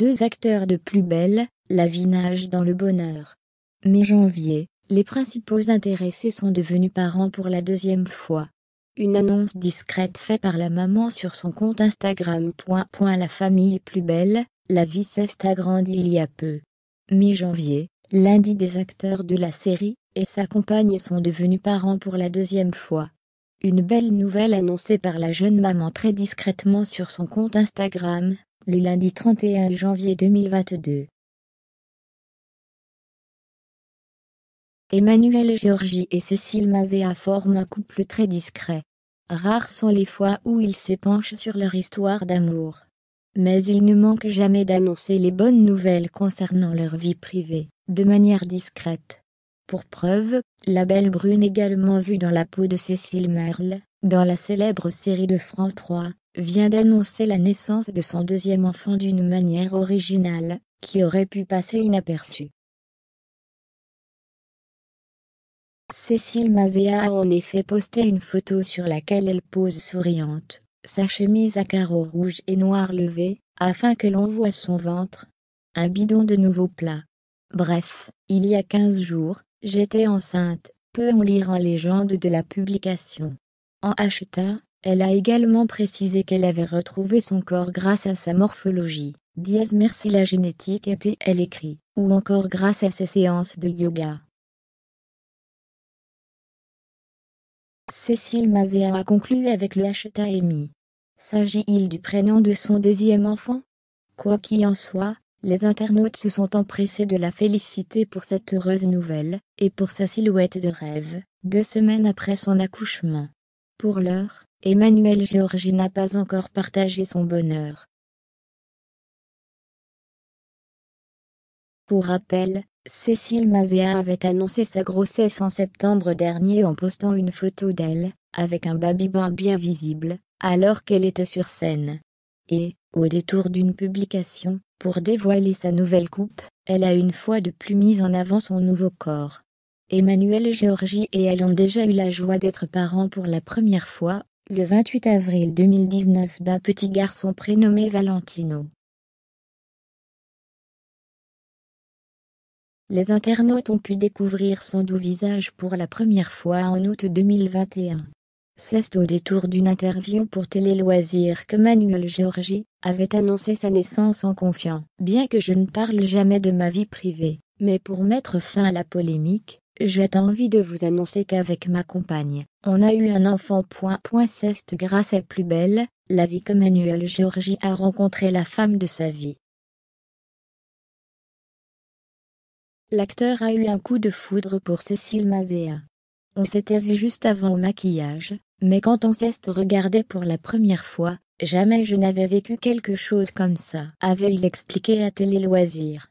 deux acteurs de plus belle, la vie nage dans le bonheur. mi janvier, les principaux intéressés sont devenus parents pour la deuxième fois. Une annonce discrète faite par la maman sur son compte Instagram. Point, point, la famille plus belle, la vie s'est agrandie il y a peu. Mi-janvier, lundi des acteurs de la série et sa compagne sont devenus parents pour la deuxième fois. Une belle nouvelle annoncée par la jeune maman très discrètement sur son compte Instagram, le lundi 31 janvier 2022. Emmanuel Géorgie et Cécile Mazéa forment un couple très discret. Rares sont les fois où ils s'épanchent sur leur histoire d'amour. Mais ils ne manquent jamais d'annoncer les bonnes nouvelles concernant leur vie privée, de manière discrète. Pour preuve, la belle brune également vue dans la peau de Cécile Merle, dans la célèbre série de France 3, vient d'annoncer la naissance de son deuxième enfant d'une manière originale, qui aurait pu passer inaperçue. Cécile Mazéa a en effet posté une photo sur laquelle elle pose souriante, sa chemise à carreaux rouges et noirs levée, afin que l'on voie son ventre. Un bidon de nouveau plat. Bref, il y a quinze jours, j'étais enceinte, peut on lire en légende de la publication. En acheta. Elle a également précisé qu'elle avait retrouvé son corps grâce à sa morphologie, dièse merci la génétique était, elle écrit, ou encore grâce à ses séances de yoga. Cécile Mazéa a conclu avec le HTMI. S'agit-il du prénom de son deuxième enfant Quoi qu'il en soit, les internautes se sont empressés de la féliciter pour cette heureuse nouvelle, et pour sa silhouette de rêve, deux semaines après son accouchement. Pour l'heure, Emmanuel Georgi n'a pas encore partagé son bonheur. Pour rappel, Cécile Mazéa avait annoncé sa grossesse en septembre dernier en postant une photo d'elle, avec un baby bien visible, alors qu'elle était sur scène. Et, au détour d'une publication, pour dévoiler sa nouvelle coupe, elle a une fois de plus mis en avant son nouveau corps. Emmanuel Georgi et elle ont déjà eu la joie d'être parents pour la première fois, le 28 avril 2019 d'un petit garçon prénommé Valentino. Les internautes ont pu découvrir son doux visage pour la première fois en août 2021. C'est au détour d'une interview pour Télé Loisirs que Manuel Giorgi avait annoncé sa naissance en confiant Bien que je ne parle jamais de ma vie privée, mais pour mettre fin à la polémique, j'ai envie de vous annoncer qu'avec ma compagne, on a eu un enfant. Point ceste grâce à plus belle, la vie Manuel Georgie a rencontré la femme de sa vie. L'acteur a eu un coup de foudre pour Cécile Mazéa. On s'était vu juste avant au maquillage, mais quand on s'est regardé pour la première fois, jamais je n'avais vécu quelque chose comme ça, avait-il expliqué à Télé Loisirs.